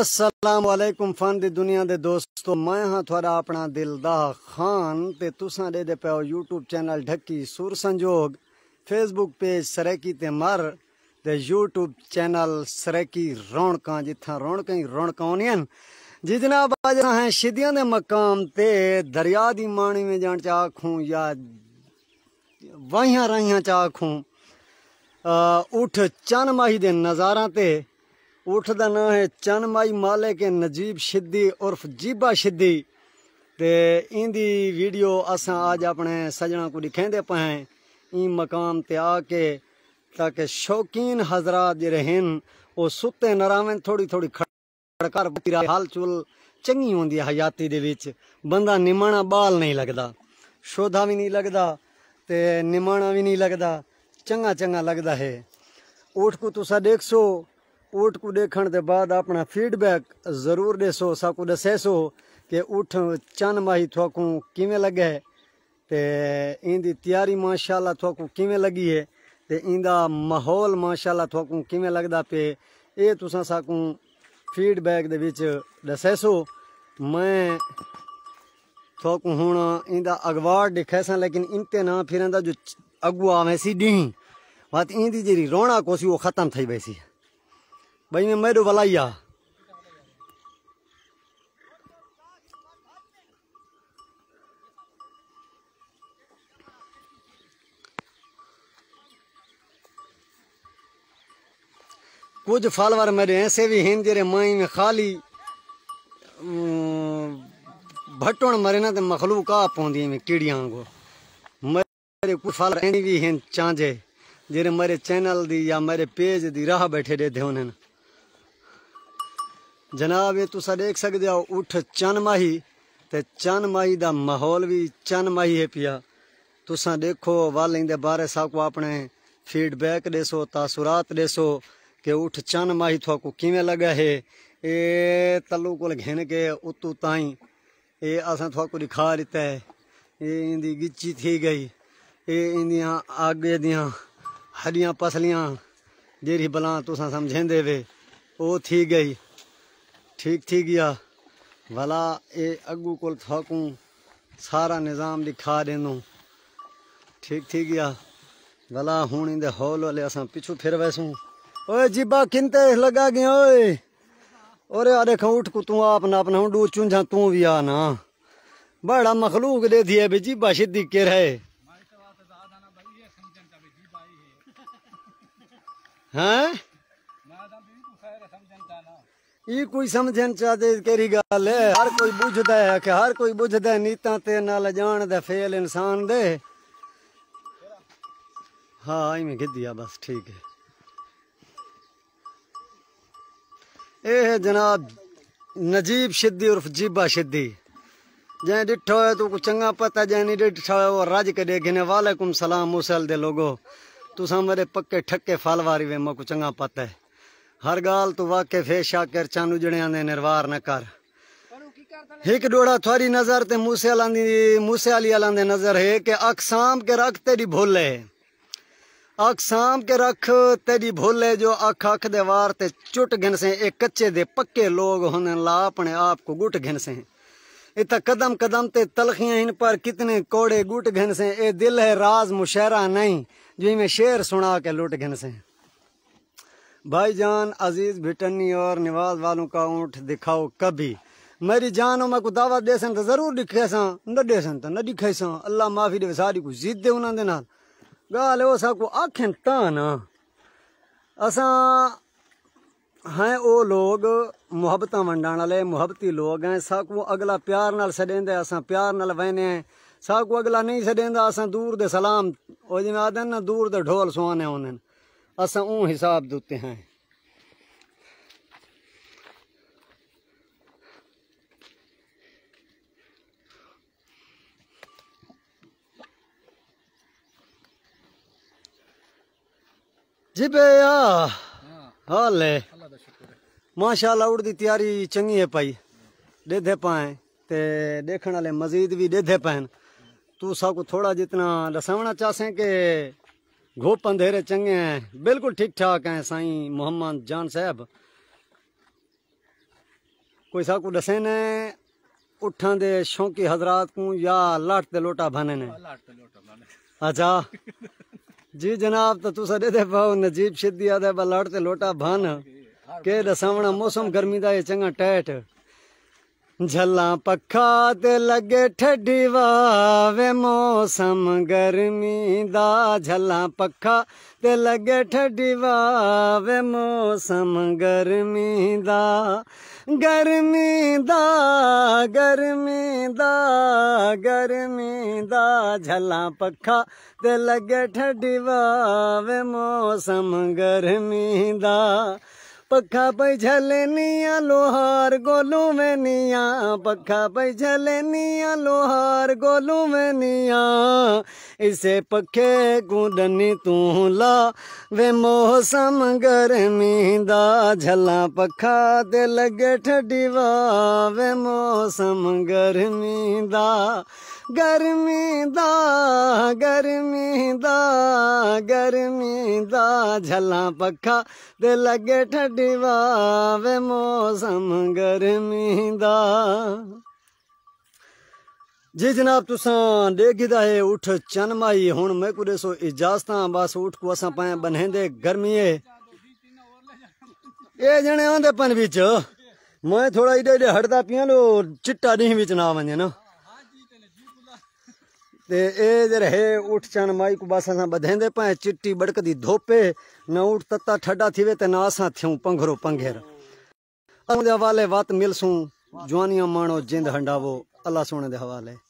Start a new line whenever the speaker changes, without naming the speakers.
ਅਸਲਾਮ ਵਾਲੇਕੁਮ ਫਨ ਦੀ ਦੁਨੀਆ ਦੇ ਦੋਸਤੋ ਮੈਂ ਹਾਂ ਤੁਹਾਡਾ ਆਪਣਾ ਦਿਲ ਦਾ ਖਾਨ ਤੇ ਤੁਸੀਂ ਦੇ ਦੇ ਪਿਓ YouTube ਚੈਨਲ ਢੱਕੀ ਸੁਰ ਸੰਜੋਗ Facebook ਪੇਜ ਸਰੈਕੀ ਤੇ ਮਰ ਤੇ YouTube ਚੈਨਲ ਸਰੈਕੀ ਰੌਣਕਾਂ ਜਿੱਥਾਂ ਰੌਣਕਾਂ ਹੀ ਰੌਣਕਾਂ ਹੋਣੀਆਂ जी जनाब आज हैं शिदिया के मकाम ते दरिया दी माणी में जान चाखूँ या वाहियाँ राहियाँ चाखूँ उठ चन माही दे नज़ारा ते ਉਠ ਦਾ ਨਾਂ ਹੈ ਚਨਮਾਈ ਮਾਲਕ ਹੈ ਨਜੀਬ ਸ਼ਿੱਦੀ ਉਰਫ ਜੀਬਾ ਸ਼ਿੱਦੀ ਤੇ ਇਹਦੀ ਵੀਡੀਓ ਅਸਾਂ ਅੱਜ ਆਪਣੇ ਸਜਣਾ ਕੋ ਦਿਖਾਉਂਦੇ ਪਾਏ ਇਹ ਮਕਾਮ ਤੇ ਆ ਕੇ ਤਾਂ ਕਿ ਸ਼ੌਕੀਨ ਹਜ਼ਰਤ ਜਿਹੜੇ ਹਨ ਉਹ ਸੁੱਤੇ ਨਰਾਵੇਂ ਥੋੜੀ ਥੋੜੀ ਖੜ ਖੜਕਰ ਹਾਲ ਚੁਲ ਚੰਗੀ ਹੁੰਦੀ ਹੈ ਹਯਾਤੀ ਦੇ ਵਿੱਚ ਬੰਦਾ ਨਿਮਾਣਾ ਬਾਲ ਨਹੀਂ ਲੱਗਦਾ ਸ਼ੋਧਾ ਵੀ ਨਹੀਂ ਲੱਗਦਾ ਤੇ ਨਿਮਾਣਾ ਵੀ ਨਹੀਂ ਲੱਗਦਾ ਚੰਗਾ ਚੰਗਾ ਲੱਗਦਾ ਹੈ ਉਠ ਕੋ ਤੁਸੀਂ ਦੇਖੋ ऊट को देखने के बाद अपना फीडबैक जरूर देसो साकू दसेसो कि ऊठ चन माही थोकू किमें लगे तो इंदी तैयारी माशाला थोकू किमें लगी है तो इंदा माहौल माशाला थोकू कि लगता पे ये तुसा साकू फीडबैक दे विच दसेसो मैं थोकू हूँ इंदा अगवाड़ दिखेसा लेकिन इनते ना फिर जो अगुआ आवे सी डी बात इंदी जी रौनक हो सी वो खत्म थी वैसी भाई मैं मेरे भलाइया कुछ फॉलोअर मेरे ऐसे भी हैं जेरे माई में खाली भट्टों मरे ना तो मखलूक आ पौधी में कीड़िया को मेरे कुछ फॉलोअर भी हैं चांझे जेरे मेरे चैनल दी या मेरे पेज दी राह बैठे देते उन्हें ਜਨਾਬ ਇਹ ਤੁਸੀਂ ਦੇਖ ਸਕਦੇ ਹੋ ਉਠ ਚੰਨ ਮਾਹੀ ਤੇ ਚੰਨ ਮਾਹੀ ਦਾ ਮਾਹੌਲ ਵੀ ਚੰਨ ਮਾਹੀ ਹੈ ਪਿਆ ਤੁਸੀਂ ਦੇਖੋ ਵਾਲਿੰਗ ਦੇ ਬਾਰੇ ਸਭ ਕੋ ਆਪਣੇ ਫੀਡਬੈਕ ਦੇਸੋ ਤਾਸੁਰਾਤ ਦੇਸੋ ਕਿ ਉਠ ਚੰਨ ਮਾਹੀ ਕੋ ਕਿਵੇਂ ਲੱਗਾ ਹੈ ਇਹ ਤਲੂ ਕੋਲ ਘਿਣ ਕੇ ਉਤੂ ਤਾਈ ਇਹ ਅਸਾਂ ਕੋ ਦਿਖਾ ਦਿੱਤਾ ਹੈ ਇਹ ਇੰਦੀ ਗਿੱਚੀ ਥੀ ਗਈ ਇਹ ਇੰਦੀਆਂ ਆਗੇ ਦੀਆਂ ਹਰੀਆਂ ਪਸਲੀਆਂ ਜਿਹੜੀ ਬਲਾਂ ਤੁਸੀਂ ਸਮਝੇਂਦੇ ਵੇ ਉਹ ਥੀ ਗਈ ठीक थी गया भला ये अगू को थकूँ सारा निज़ाम दिखा देनूँ ठीक थी गया भला हूँ इंदे हौल वाले अस पिछू फिर वैसूँ ओए जीबा किनते लगा गया ओए और अरे खा उठ को तू आप ना अपना डू डूचूं तू भी आ ना बड़ा मखलूक दे दिया बे जीबा शिद्दी के रहे हैं ये कोई समझन चाहते केरी गल है हर कोई बुझदा है कि हर कोई बुझदा है नीता ते नाल जान दे फेल इंसान दे हाँ इवें गिदिया बस ठीक है ਇਹ ਜਨਾਬ ਨਜੀਬ ਸ਼ਿੱਦੀ ਉਰਫ ਜੀਬਾ ਸ਼ਿੱਦੀ ਜੈ ਡਿਠੋ ਹੈ ਤੋ ਕੋ ਚੰਗਾ ਪਤਾ ਜੈ ਨਹੀਂ ਡਿਠਾ ਉਹ ਰੱਜ ਕੇ ਦੇਖਨੇ ਵਾਲੇਕੁਮ ਸਲਾਮ ਮੁਸਲ ਦੇ ਲੋਗੋ ਤੁਸਾਂ ਮੇਰੇ ਪੱਕੇ ਠੱਕੇ ਫਲਵਾਰੀ ਵੇ ਮਾ ਕੋ ਚੰਗਾ ਪਤਾ ਹੈ हर गाल तू वाकिफ है शाकिर चानू जड़िया निर्वार न कर एक डोड़ा थोड़ी नजर ते मूसे मूसे अली नजर है कि अकसाम के रख तेरी भोले अख साम के रख तेरी भोले जो अख अख दे वार ते चुट घिन से एक कच्चे दे पक्के लोग होने ला अपने आप को गुट घिन से इतना कदम कदम ते तलखियां इन पर कितने कोड़े गुट घिन से ए दिल है राज मुशहरा नहीं जो इमें शेर सुना के लुट घिन से भाईजान अजीज भिटनी और निवास वालों का ऊँट दिखाओ कभी मेरी जान मैं को दावत देसन तो जरूर दिखे सा न देसन तो न दिखे सा अल्लाह माफी दे सारी को जीत दे उन्होंने नाल गाल ओ सा को आखन ता असा हैं ओ लोग मुहब्बत वंडाण वाले मुहब्बती लोग हैं साकू अगला प्यार नाल छेंदे असा प्यार नाल वहने हैं साकू अगला नहीं छेंदा असा दूर दे सलाम ओ जिमें आदन ना दूर दे ढोल सुहाने होने अस ऊ हिसाब देते हैं जी बे हाल है माशाला उड़ दी तैयारी चंगी है पाई डेधे पाए ते देखने वाले मजीद भी डेधे पाए तू सबको थोड़ा जितना दसावना चाहें के घोप अंधेरे चंगे हैं बिल्कुल ठीक ठाक हैं साईं मोहम्मद जान साहब कोई साहब दसे ने उठन दे शौकी हजरात को या लाट ते हाँ, लोटा भाने ने अच्छा जी जनाब तो तुसा दे पाओ नजीब शिद्दिया दे बा लाट ते लोटा भान हाँ, के हाँ। दसावना मौसम गर्मी का चंगा टैट झल पखा त लॻे ठडीवा मोसमर्मींदा झल पखा त लॻे ठडी वावे मोसरमा गर्मींदा गर्मींदा गर्मींदा झल पखा त लॻे ठडी वाव मोसमरमींदा पखा पैझलनिया लोहार गोलू में निया पखा पैझलनिया लोहार गोलू में इसे पखे गुडनी तू ला वे मौसम गर्मी दा पखा ते लगे ठडिवा वे मौसम गर्मी दा ਗਰਮੀ ਦਾ ਗਰਮੀ ਦਾ ਗਰਮੀ ਦਾ ਝੱਲਾ ਪੱਖਾ ਦੇ ਲੱਗੇ ਠੱਡਵਾ ਵੇ ਮੌਸਮ ਗਰਮੀ ਦਾ जी जनाब तुसा डेगिदा है उठ चन माई हूं मैं को सो इजाजत बस उठ को असा पाए बनेंदे गर्मिए ए जने आंदे पन बिच मैं थोड़ा इधे इधे हटदा पिया लो चिट्टा डी बिच ना वंजे ना ਤੇ ਇਹ ਜਰ ਹੈ ਉਠ ਚਣ ਮਾਈ ਕੋ ਬਾਸਾ ਸਾਂ ਬਧੇਂਦੇ ਪਏ ਚਿੱਟੀ ਬੜਕਦੀ ਧੋਪੇ ਨਾ ਉਠ ਤੱਤਾ ਠੱਡਾ ਥੀਵੇ ਤੇ ਨਾ ਅਸਾਂ ਥਿਉ ਪੰਘਰੋ ਪੰਘੇਰ ਉਹਦੇ ਹਵਾਲੇ ਵਤ ਮਿਲਸੂ ਜਵਾਨੀਆਂ ਮਾਣੋ ਜਿੰਦ ਹੰਡਾਵੋ ਅੱਲਾ ਸੋਹਣੇ ਦੇ ਹਵਾਲੇ